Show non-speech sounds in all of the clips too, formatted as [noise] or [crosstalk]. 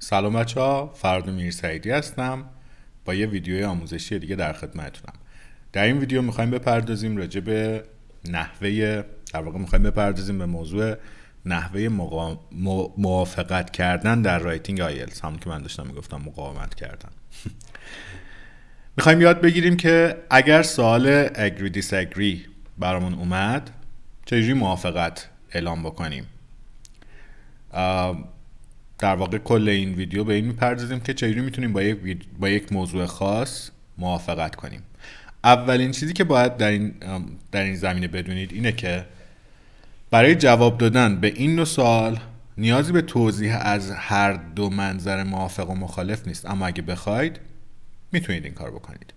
سلام بچه ها میر سعیدی هستم با یه ویدیوی آموزشی دیگه در خدمتتونم در این ویدیو میخوایم بپردازیم راجع به نحوه در واقع میخوایم بپردازیم به موضوع نحوه موافقت کردن در رایتینگ آیلتس همون که من داشتم میگفتم مقاومت کردن [laughs] میخوایم یاد بگیریم که اگر سوال agree disagree برامون اومد چجوری موافقت اعلام بکنیم در واقع کل این ویدیو به این میپردازیم که چجوری میتونیم با یک, با یک موضوع خاص موافقت کنیم اولین چیزی که باید در این, در این زمینه بدونید اینه که برای جواب دادن به این نو سوال نیازی به توضیح از هر دو منظر موافق و مخالف نیست اما اگه بخواید میتونید این کار بکنید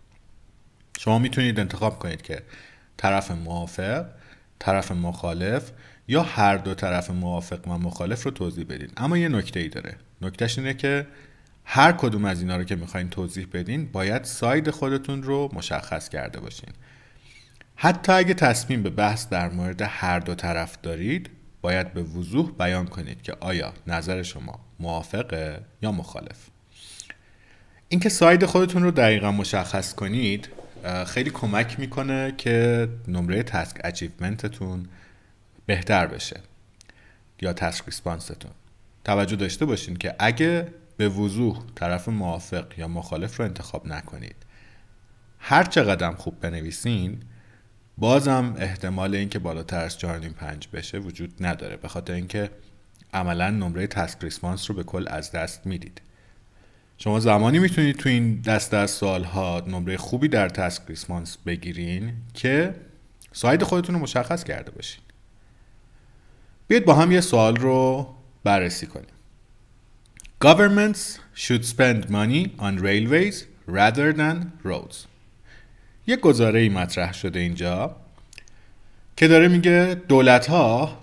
شما میتونید انتخاب کنید که طرف موافق طرف مخالف یا هر دو طرف موافق و مخالف رو توضیح بدین اما یه نکته ای داره نکتهش اینه که هر کدوم از اینا رو که میخواین توضیح بدین باید ساید خودتون رو مشخص کرده باشین حتی اگه تصمیم به بحث در مورد هر دو طرف دارید باید به وضوح بیان کنید که آیا نظر شما موافقه یا مخالف اینکه ساید خودتون رو دقیقا مشخص کنید خیلی کمک میکنه که نمره تسک اچیومنتتون بهتر بشه یا تسک ریسپانستون توجه داشته باشین که اگه به وضوح طرف موافق یا مخالف رو انتخاب نکنید هر چه قدم خوب بنویسین بازم احتمال اینکه بالاتر از 4.5 بشه وجود نداره به خاطر اینکه عملا نمره تسک ریسپانس رو به کل از دست میدید شما زمانی میتونید تو این دسته از سالها نمره خوبی در تسک ریسپانس بگیرین که ساید خودتون رو مشخص کرده باشین بیاید با هم یه سوال رو بررسی کنیم Governments should spend money on railways rather than roads یه گزاره ای مطرح شده اینجا که داره میگه دولت ها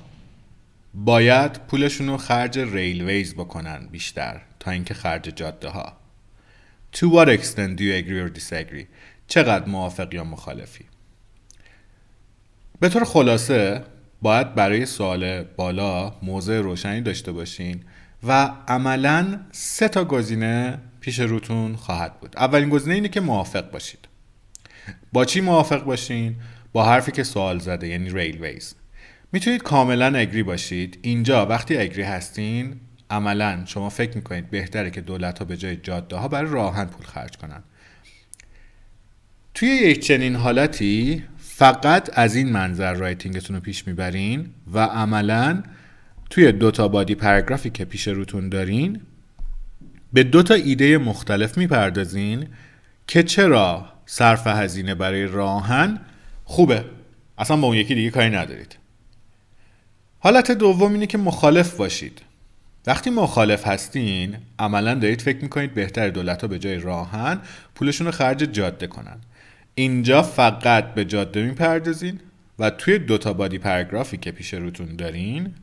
باید پولشون رو خرج ریلویز بکنن بیشتر تا اینکه خرج جاده ها To what extent do you agree or disagree? چقدر موافق یا مخالفی؟ به طور خلاصه باید برای سوال بالا موضع روشنی داشته باشین و عملا سه تا گزینه پیش روتون خواهد بود اولین گزینه اینه که موافق باشید با چی موافق باشین با حرفی که سوال زده یعنی ریلویز میتونید کاملا اگری باشید اینجا وقتی اگری هستین عملا شما فکر میکنید بهتره که دولت ها به جای جاده ها برای راهن پول خرج کنن توی یک چنین حالتی فقط از این منظر رایتینگتون رو پیش میبرین و عملا توی دوتا بادی پاراگرافی که پیش روتون دارین به دو تا ایده مختلف میپردازین که چرا صرف هزینه برای راهن خوبه اصلا با اون یکی دیگه کاری ندارید حالت دوم اینه که مخالف باشید وقتی مخالف هستین عملا دارید فکر میکنید بهتر دولت ها به جای راهن پولشون رو خرج جاده کنن اینجا فقط به جاده میپردازین و توی دوتا بادی پرگرافی که پیش روتون دارین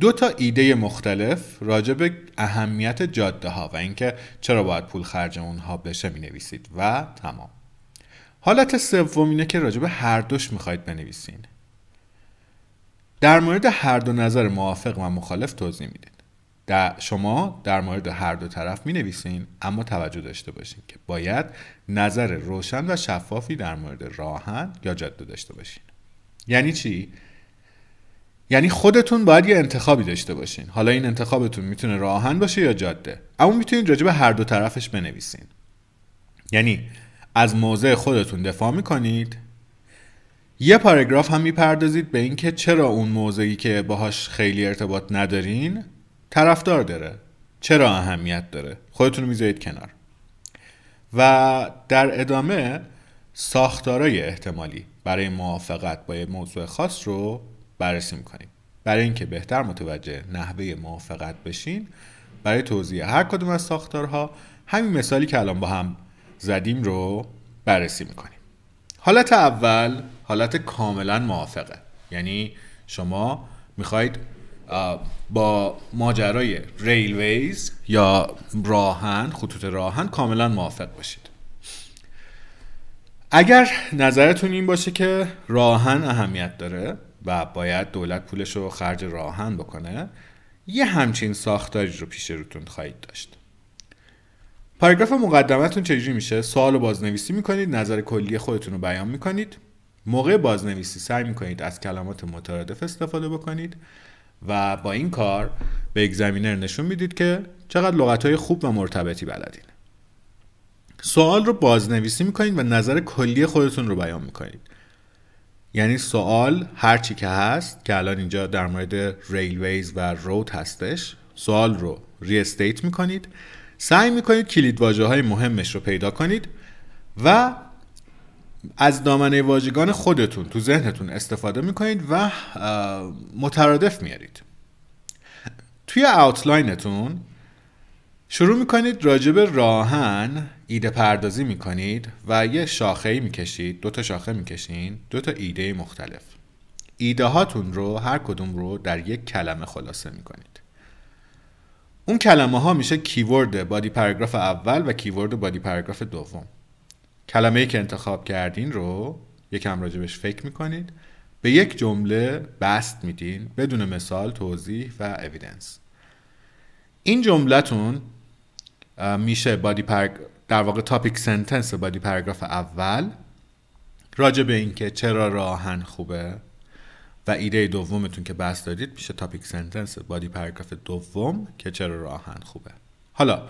دو تا ایده مختلف راجع به اهمیت جاده ها و اینکه چرا باید پول خرج اونها بشه می نویسید و تمام حالت سوم اینه که راجع به هر دوش میخواید بنویسین در مورد هر دو نظر موافق و مخالف توضیح میده شما در مورد هر دو طرف می نویسین اما توجه داشته باشین که باید نظر روشن و شفافی در مورد راهن یا جاده داشته باشین یعنی چی یعنی خودتون باید یه انتخابی داشته باشین حالا این انتخابتون میتونه راهن باشه یا جاده اما میتونید راجع به هر دو طرفش بنویسین یعنی از موضع خودتون دفاع میکنید یه پاراگراف هم میپردازید به اینکه چرا اون موضعی که باهاش خیلی ارتباط ندارین طرفدار داره چرا اهمیت داره خودتون میذارید کنار و در ادامه ساختارای احتمالی برای موافقت با یه موضوع خاص رو بررسی میکنیم برای اینکه بهتر متوجه نحوه موافقت بشین برای توضیح هر کدوم از ساختارها همین مثالی که الان با هم زدیم رو بررسی میکنیم حالت اول حالت کاملا موافقه یعنی شما میخواید با ماجرای ریلویز یا راهن خطوط راهن کاملا موافق باشید اگر نظرتون این باشه که راهن اهمیت داره و باید دولت پولش رو خرج راهن بکنه یه همچین ساختاری رو پیش روتون خواهید داشت پاراگراف مقدمتون چجوری میشه سوال و بازنویسی میکنید نظر کلی خودتون رو بیان میکنید موقع بازنویسی سعی میکنید از کلمات مترادف استفاده بکنید و با این کار به اگزامینر نشون میدید که چقدر لغت های خوب و مرتبطی بلدین سوال رو بازنویسی میکنید و نظر کلی خودتون رو بیان میکنید یعنی سوال هر چی که هست که الان اینجا در مورد ریلویز و رود هستش سوال رو ری استیت میکنید سعی میکنید کلید های مهمش رو پیدا کنید و از دامنه واژگان خودتون تو ذهنتون استفاده میکنید و مترادف میارید توی اوتلاینتون شروع میکنید راجب راهن ایده پردازی میکنید و یه شاخه میکشید دو تا شاخه میکشین دو تا ایده مختلف ایده هاتون رو هر کدوم رو در یک کلمه خلاصه میکنید اون کلمه ها میشه کیورد بادی پاراگراف اول و کیورد بادی پاراگراف دوم کلمه ای که انتخاب کردین رو یکم راجبش فکر میکنید به یک جمله بست میدین بدون مثال توضیح و اویدنس این جملتون میشه بادی پرگ... در واقع تاپیک سنتنس بادی پاراگراف اول راجع به اینکه چرا راهن خوبه و ایده دومتون که بست دادید میشه تاپیک سنتنس بادی پاراگراف دوم که چرا راهن خوبه حالا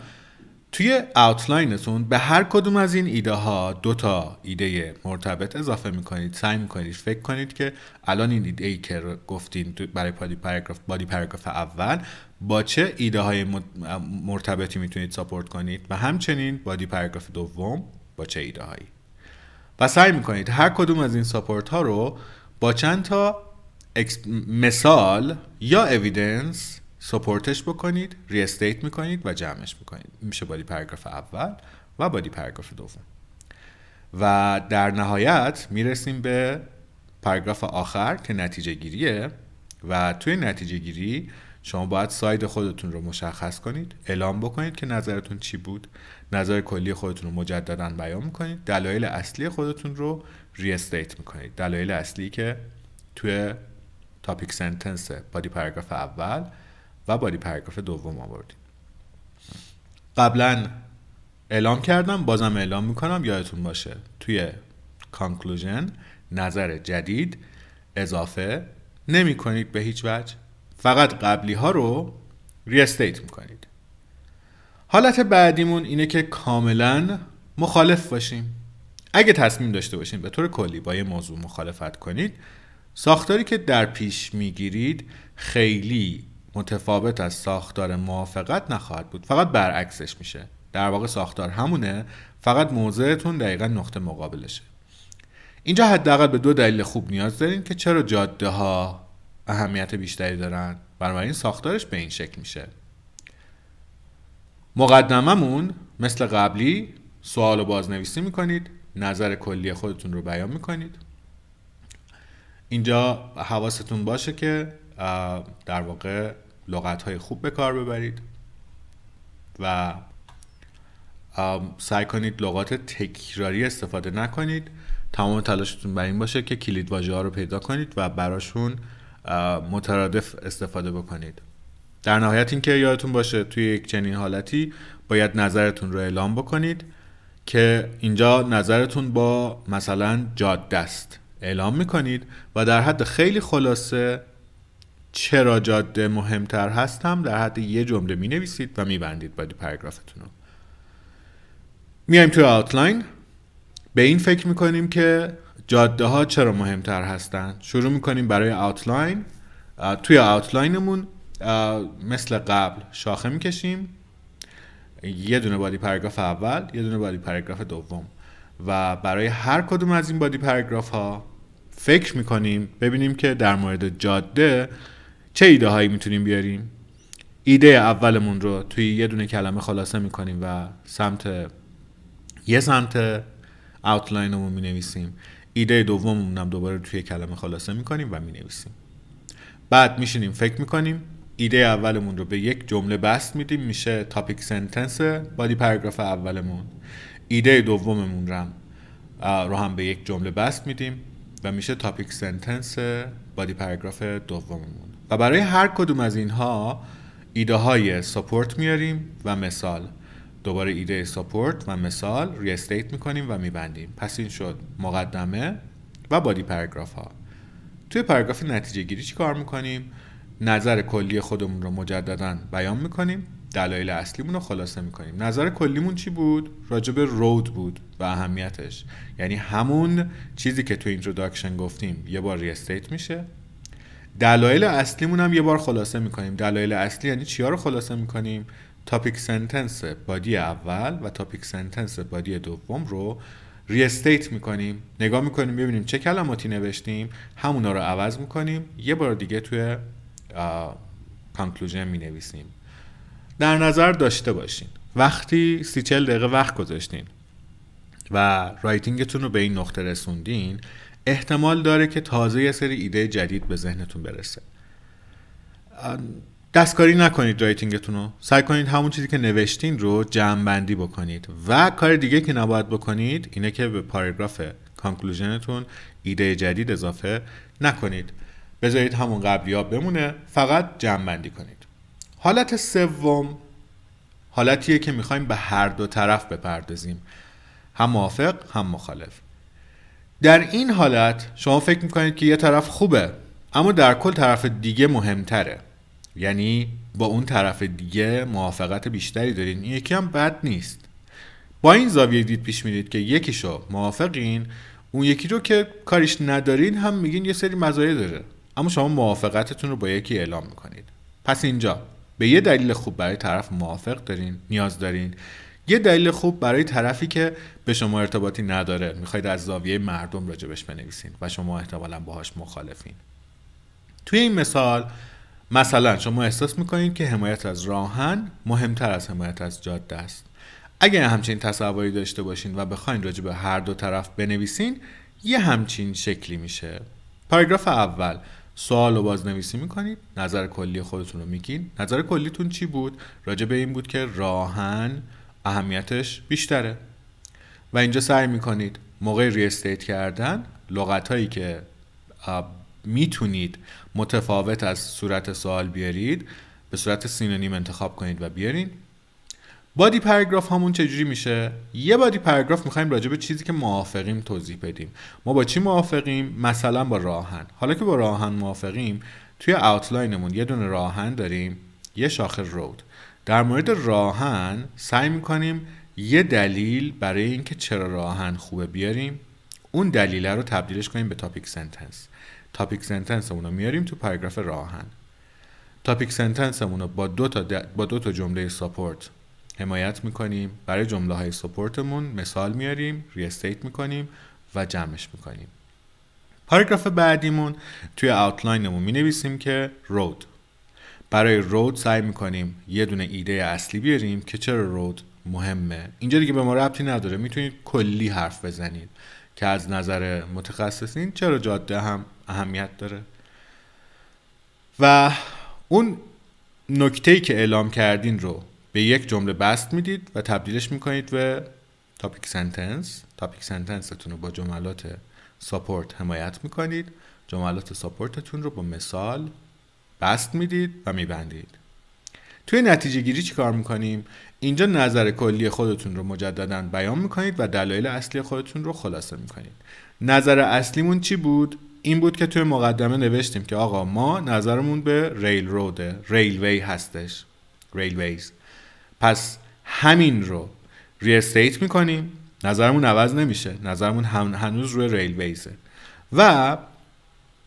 توی آوتلاینتون به هر کدوم از این ایده ها دو تا ایده مرتبط اضافه میکنید سعی میکنید فکر کنید که الان این ایده ای که گفتین برای بادی پاراگراف بادی پاراگراف اول با چه ایده های مرتبطی میتونید ساپورت کنید و همچنین بادی پاراگراف دوم با چه ایده هایی و سعی میکنید هر کدوم از این ساپورت ها رو با چند تا مثال یا اویدنس سپورتش بکنید ریستیت میکنید و جمعش میکنید میشه بادی پرگراف اول و بادی پرگراف دوم و در نهایت میرسیم به پرگراف آخر که نتیجه گیریه و توی نتیجه گیری شما باید ساید خودتون رو مشخص کنید اعلام بکنید که نظرتون چی بود نظر کلی خودتون رو مجددا بیان میکنید دلایل اصلی خودتون رو ریستیت میکنید دلایل اصلی که توی تاپیک سنتنس بادی پرگراف اول و باری پاراگراف دوم آوردیم قبلا اعلام کردم بازم اعلام میکنم یادتون باشه توی کانکلوژن نظر جدید اضافه نمی کنید به هیچ وجه فقط قبلی ها رو ریستیت میکنید حالت بعدیمون اینه که کاملا مخالف باشیم اگه تصمیم داشته باشیم به طور کلی با یه موضوع مخالفت کنید ساختاری که در پیش میگیرید خیلی متفاوت از ساختار موافقت نخواهد بود فقط برعکسش میشه در واقع ساختار همونه فقط موضعتون دقیقا نقطه مقابلشه اینجا حداقل به دو دلیل خوب نیاز دارین که چرا جاده ها اهمیت بیشتری دارن بنابراین ساختارش به این شکل میشه مقدممون مثل قبلی سوال و بازنویسی میکنید نظر کلی خودتون رو بیان میکنید اینجا حواستون باشه که در واقع لغت های خوب به کار ببرید و سعی کنید لغات تکراری استفاده نکنید تمام تلاشتون بر این باشه که کلید واژه ها رو پیدا کنید و براشون مترادف استفاده بکنید در نهایت اینکه یادتون باشه توی یک چنین حالتی باید نظرتون رو اعلام بکنید که اینجا نظرتون با مثلا جاده است اعلام میکنید و در حد خیلی خلاصه چرا جاده مهمتر هستم در حد یه جمله می نویسید و می بندید بادی پاراگرافتون رو میایم توی آوتلاین به این فکر می کنیم که جاده ها چرا مهمتر هستند شروع می کنیم برای آوتلاین توی آوتلاینمون مثل قبل شاخه می کشیم یه دونه بادی پاراگراف اول یه دونه بادی پاراگراف دوم و برای هر کدوم از این بادی پرگراف ها فکر می کنیم ببینیم که در مورد جاده چه ایده هایی میتونیم بیاریم ایده اولمون رو توی یه دونه کلمه خلاصه میکنیم و سمت یه سمت می مینویسیم ایده دوممون هم دوباره توی کلمه خلاصه میکنیم و مینویسیم بعد میشینیم فکر میکنیم ایده اولمون رو به یک جمله بست میدیم میشه تاپیک سنتنس بادی پاراگراف اولمون ایده دوممون رو هم رو هم به یک جمله بست میدیم و میشه تاپیک سنتنس بادی پاراگراف دوممون و برای هر کدوم از اینها ایده های ساپورت میاریم و مثال دوباره ایده سپورت و مثال ری استیت میکنیم و میبندیم پس این شد مقدمه و بادی پاراگراف ها توی پاراگراف نتیجه گیری چی کار میکنیم نظر کلی خودمون رو مجددا بیان میکنیم دلایل اصلیمون رو خلاصه میکنیم نظر کلیمون چی بود راجب رود بود و اهمیتش یعنی همون چیزی که تو اینتروداکشن گفتیم یه بار ری میشه دلایل اصلیمون هم یه بار خلاصه میکنیم دلایل اصلی یعنی چیا رو خلاصه میکنیم تاپیک سنتنس بادی اول و تاپیک سنتنس بادی دوم رو ریستیت میکنیم نگاه میکنیم ببینیم چه کلماتی نوشتیم همونا رو عوض میکنیم یه بار دیگه توی کانکلوژن مینویسیم در نظر داشته باشین وقتی سی چل دقیقه وقت گذاشتین و رایتینگتون رو به این نقطه رسوندین احتمال داره که تازه یه سری ایده جدید به ذهنتون برسه دستکاری نکنید رایتینگتون رو سعی کنید همون چیزی که نوشتین رو جمعبندی بکنید و کار دیگه که نباید بکنید اینه که به پاراگراف کانکلوژنتون ایده جدید اضافه نکنید بذارید همون قبلی ها بمونه فقط جمعبندی کنید حالت سوم حالتیه که میخوایم به هر دو طرف بپردازیم هم موافق هم مخالف در این حالت شما فکر میکنید که یه طرف خوبه اما در کل طرف دیگه مهمتره یعنی با اون طرف دیگه موافقت بیشتری دارین این یکی هم بد نیست با این زاویه دید پیش میرید که یکیشو موافقین اون یکی رو که کاریش ندارین هم میگین یه سری مزایای داره اما شما موافقتتون رو با یکی اعلام میکنید پس اینجا به یه دلیل خوب برای طرف موافق دارین نیاز دارین یه دلیل خوب برای طرفی که به شما ارتباطی نداره میخواید از زاویه مردم راجبش بنویسین و شما احتمالا باهاش مخالفین توی این مثال مثلا شما احساس میکنید که حمایت از راهن مهمتر از حمایت از جاده است اگر همچین تصوری داشته باشین و بخواین راجع به هر دو طرف بنویسین یه همچین شکلی میشه پاراگراف اول سوال و بازنویسی میکنید نظر کلی خودتون رو میگین نظر کلیتون چی بود راجع به این بود که راهن اهمیتش بیشتره و اینجا سعی میکنید موقع ریستیت کردن لغت هایی که میتونید متفاوت از صورت سوال بیارید به صورت سینونیم انتخاب کنید و بیارین بادی پاراگراف همون چجوری میشه یه بادی پاراگراف میخوایم راجع به چیزی که موافقیم توضیح بدیم ما با چی موافقیم مثلا با راهن حالا که با راهن موافقیم توی اوتلاینمون یه دونه راهن داریم یه شاخه رود در مورد راهن سعی میکنیم یه دلیل برای اینکه چرا راهن خوبه بیاریم اون دلیله رو تبدیلش کنیم به تاپیک سنتنس تاپیک سنتنس رو میاریم تو پاراگراف راهن تاپیک سنتنس رو با دو تا با دو تا جمله ساپورت حمایت میکنیم برای جمله های سپورتمون مثال میاریم می میکنیم و جمعش میکنیم پاراگراف بعدیمون توی آوتلاینمون می نویسیم که رود برای رود سعی میکنیم یه دونه ایده اصلی بیاریم که چرا رود مهمه اینجا دیگه به ما ربطی نداره میتونید کلی حرف بزنید که از نظر متخصصین چرا جاده هم اهمیت داره و اون نکتهی که اعلام کردین رو به یک جمله بست میدید و تبدیلش میکنید به تاپیک سنتنس تاپیک سنتنستون رو با جملات ساپورت حمایت میکنید جملات ساپورتتون رو با مثال بست میدید و میبندید توی نتیجه گیری چی کار میکنیم؟ اینجا نظر کلی خودتون رو مجددا بیان میکنید و دلایل اصلی خودتون رو خلاصه میکنید نظر اصلیمون چی بود؟ این بود که توی مقدمه نوشتیم که آقا ما نظرمون به ریل روده ریلوی هستش ریلویز پس همین رو ریستیت میکنیم نظرمون عوض نمیشه نظرمون هنوز روی ریلویزه و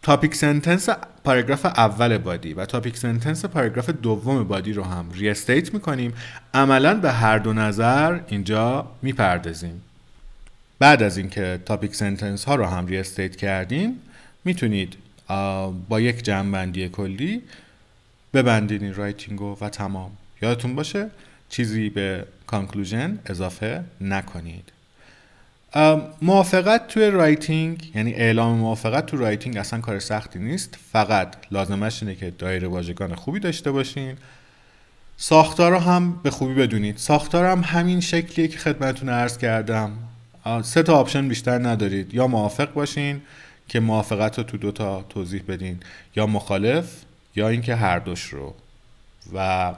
تاپیک سنتنس پاراگراف اول بادی و تاپیک سنتنس پاراگراف دوم بادی رو هم ریستیت میکنیم عملا به هر دو نظر اینجا میپردازیم بعد از اینکه تاپیک سنتنس ها رو هم ریستیت کردیم میتونید با یک جمعبندی کلی ببندین این رایتینگ و تمام یادتون باشه چیزی به کانکلوژن اضافه نکنید موافقت توی رایتینگ یعنی اعلام موافقت تو رایتینگ اصلا کار سختی نیست فقط لازمش اینه که دایره واژگان خوبی داشته باشین ساختار رو هم به خوبی بدونید ساختار هم همین شکلیه که خدمتون عرض کردم سه تا آپشن بیشتر ندارید یا موافق باشین که موافقت رو تو دوتا توضیح بدین یا مخالف یا اینکه هر دوش رو و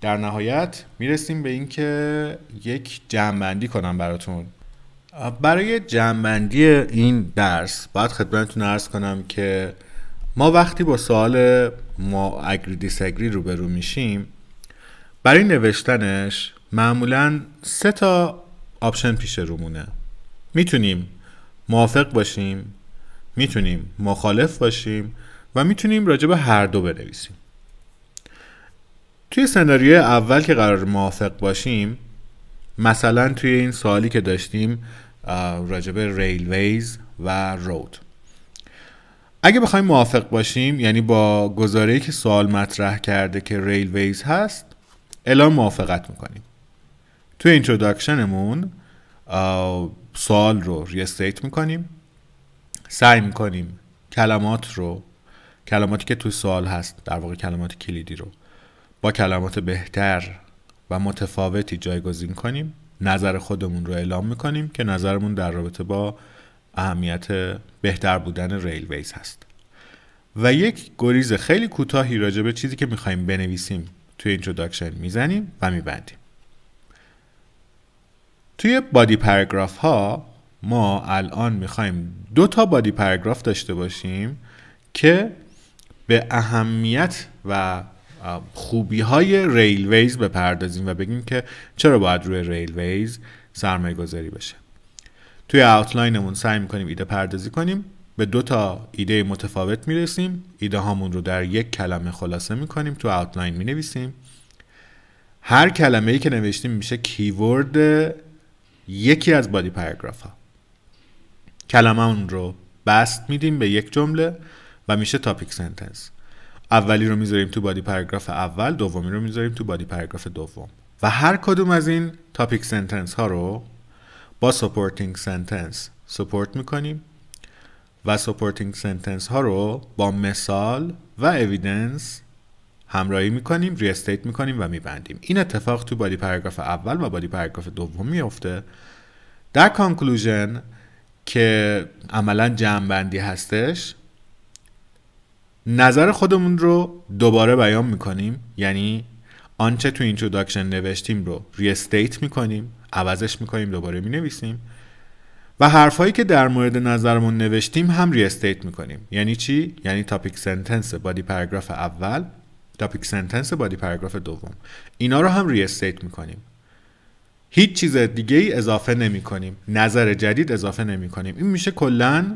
در نهایت میرسیم به اینکه یک جمعبندی کنم براتون برای جمعبندی این درس باید خدمتتون ارز کنم که ما وقتی با سوال ما اگری دیسگری روبرو میشیم برای نوشتنش معمولا سه تا آپشن پیش رومونه میتونیم موافق باشیم میتونیم مخالف باشیم و میتونیم راجع به هر دو بنویسیم توی سناریوی اول که قرار موافق باشیم مثلا توی این سوالی که داشتیم راجب ریلویز و رود اگه بخوایم موافق باشیم یعنی با گزاره‌ای که سوال مطرح کرده که ریلویز هست اعلام موافقت میکنیم تو اینتروداکشنمون سوال رو ریستیت میکنیم سعی میکنیم کلمات رو کلماتی که تو سوال هست در واقع کلمات کلیدی رو با کلمات بهتر و متفاوتی جایگزین کنیم نظر خودمون رو اعلام میکنیم که نظرمون در رابطه با اهمیت بهتر بودن ریلویز هست و یک گریز خیلی کوتاهی راجع به چیزی که میخوایم بنویسیم توی اینتروداکشن میزنیم و میبندیم توی بادی پرگراف ها ما الان میخوایم دو تا بادی پرگراف داشته باشیم که به اهمیت و خوبی های ریلویز بپردازیم و بگیم که چرا باید روی ریلویز سرمایه گذاری بشه توی اوتلاینمون سعی میکنیم ایده پردازی کنیم به دو تا ایده متفاوت میرسیم ایده هامون رو در یک کلمه خلاصه میکنیم تو اوتلاین مینویسیم هر کلمه ای که نوشتیم میشه کیورد یکی از بادی پاراگراف ها کلمه اون رو بست میدیم به یک جمله و میشه تاپیک سنتنس اولی رو میذاریم تو بادی پاراگراف اول دومی رو میذاریم تو بادی پاراگراف دوم و هر کدوم از این تاپیک سنتنس ها رو با سپورتینگ سنتنس سپورت میکنیم و سپورتینگ سنتنس ها رو با مثال و اویدنس همراهی میکنیم ریستیت میکنیم و میبندیم این اتفاق تو بادی پاراگراف اول و بادی پاراگراف دوم میفته در کانکلوژن که عملا جمعبندی هستش نظر خودمون رو دوباره بیان میکنیم یعنی آنچه تو اینتروداکشن نوشتیم رو ریستیت میکنیم عوضش میکنیم دوباره مینویسیم و حرفهایی که در مورد نظرمون نوشتیم هم ریستیت میکنیم یعنی چی یعنی تاپیک سنتنس بادی پاراگراف اول تاپیک سنتنس بادی پاراگراف دوم اینا رو هم ریستیت میکنیم هیچ چیز دیگه ای اضافه نمی کنیم نظر جدید اضافه نمی کنیم این میشه کلا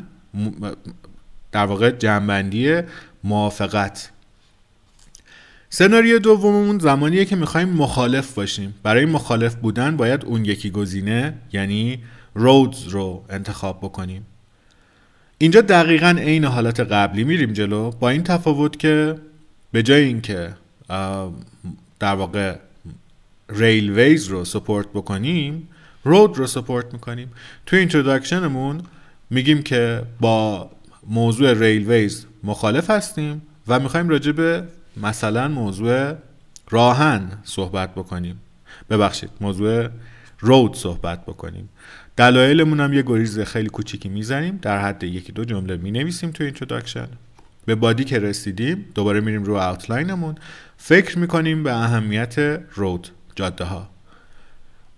در واقع جنبندی موافقت سناریو دوممون زمانیه که میخوایم مخالف باشیم برای مخالف بودن باید اون یکی گزینه یعنی رودز رو انتخاب بکنیم اینجا دقیقا عین حالات قبلی میریم جلو با این تفاوت که به جای اینکه در واقع ریلویز رو سپورت بکنیم رود رو سپورت میکنیم تو اینترودکشنمون میگیم که با موضوع ریلویز مخالف هستیم و میخوایم راجع به مثلا موضوع راهن صحبت بکنیم ببخشید موضوع رود صحبت بکنیم دلایلمون هم یه گریز خیلی کوچیکی میزنیم در حد یکی دو جمله مینویسیم تو اینتروداکشن به بادی که رسیدیم دوباره میریم رو اوتلاینمون فکر میکنیم به اهمیت رود جاده ها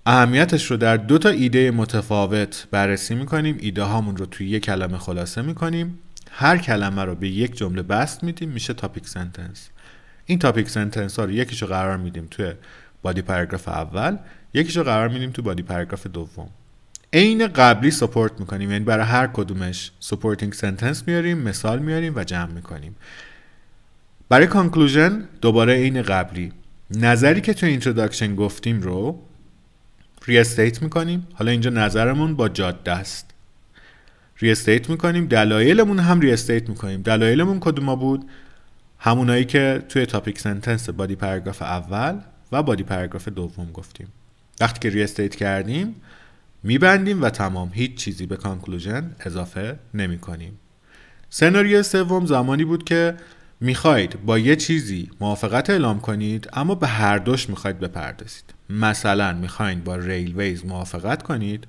اهمیتش رو در دو تا ایده متفاوت بررسی میکنیم ایده هامون رو توی یک کلمه خلاصه میکنیم هر کلمه رو به یک جمله بست میدیم میشه تاپیک سنتنس این تاپیک سنتنس ها رو یکیش رو قرار میدیم توی بادی پاراگراف اول یکیش رو قرار میدیم توی بادی پاراگراف دوم عین قبلی سپورت میکنیم یعنی برای هر کدومش سپورتینگ سنتنس میاریم مثال میاریم و جمع میکنیم برای کانکلوژن دوباره عین قبلی نظری که تو اینتروداکشن گفتیم رو ریستیت میکنیم حالا اینجا نظرمون با جاده است ریستیت میکنیم دلایلمون هم ریستیت میکنیم دلایلمون کدوم بود همونایی که توی تاپیک سنتنس بادی پاراگراف اول و بادی پاراگراف دوم گفتیم وقتی که ریستیت کردیم میبندیم و تمام هیچ چیزی به کانکلوژن اضافه نمی کنیم سناریو سوم زمانی بود که میخواید با یه چیزی موافقت اعلام کنید اما به هر دوش میخواید بپردازید مثلا میخواین با ریلویز موافقت کنید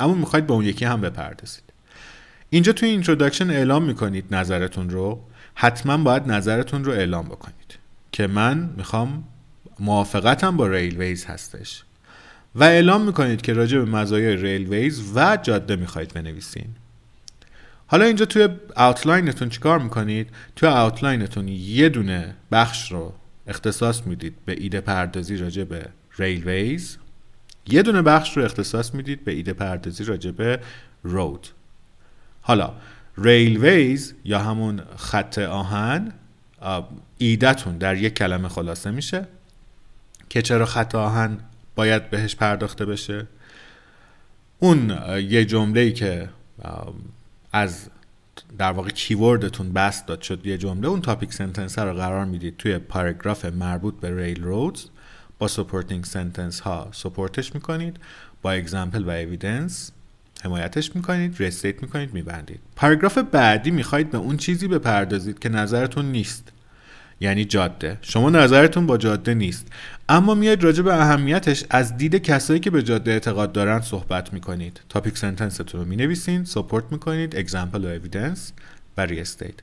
اما میخواید با اون یکی هم بپردازید اینجا توی اینترودکشن اعلام میکنید نظرتون رو حتما باید نظرتون رو اعلام بکنید که من میخوام موافقتم با ریلویز هستش و اعلام میکنید که راجع به مزایای ریلویز و جاده میخواید بنویسین حالا اینجا توی اوتلاینتون چیکار میکنید توی اوتلاینتون یه دونه بخش رو اختصاص میدید به ایده پردازی راجع به ریلویز یه دونه بخش رو اختصاص میدید به ایده پردازی راجبه رود حالا ریلویز یا همون خط آهن ایدهتون در یک کلمه خلاصه میشه که چرا خط آهن باید بهش پرداخته بشه اون یه جمله ای که از در واقع کیوردتون بست داد شد یه جمله اون تاپیک سنتنس رو قرار میدید توی پاراگراف مربوط به ریل رودز با supporting سنتنس ها سپورتش میکنید با اگزمپل و اویدنس حمایتش میکنید رستیت میکنید میبندید پاراگراف بعدی میخواید به اون چیزی بپردازید که نظرتون نیست یعنی جاده شما نظرتون با جاده نیست اما میاد راجع به اهمیتش از دید کسایی که به جاده اعتقاد دارن صحبت میکنید تاپیک سنتنستون رو مینویسین سپورت میکنید اگزمپل و اویدنس و ریستیت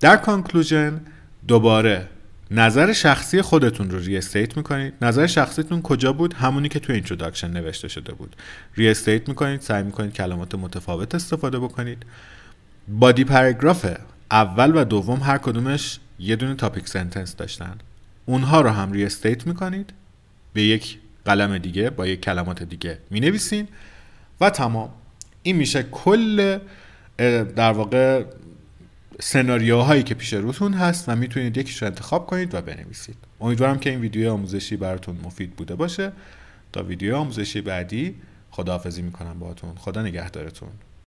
در کانکلوژن دوباره نظر شخصی خودتون رو ریستیت میکنید نظر شخصیتون کجا بود همونی که تو اینتروداکشن نوشته شده بود ریستیت میکنید سعی میکنید کلمات متفاوت استفاده بکنید بادی پاراگراف اول و دوم هر کدومش یه دونه تاپیک سنتنس داشتن اونها رو هم ریستیت میکنید به یک قلم دیگه با یک کلمات دیگه مینویسین و تمام این میشه کل در واقع سناریوهایی که پیش روتون هست و میتونید یکیش رو انتخاب کنید و بنویسید امیدوارم که این ویدیو آموزشی براتون مفید بوده باشه تا ویدیو آموزشی بعدی خداحافظی میکنم باهاتون خدا نگهدارتون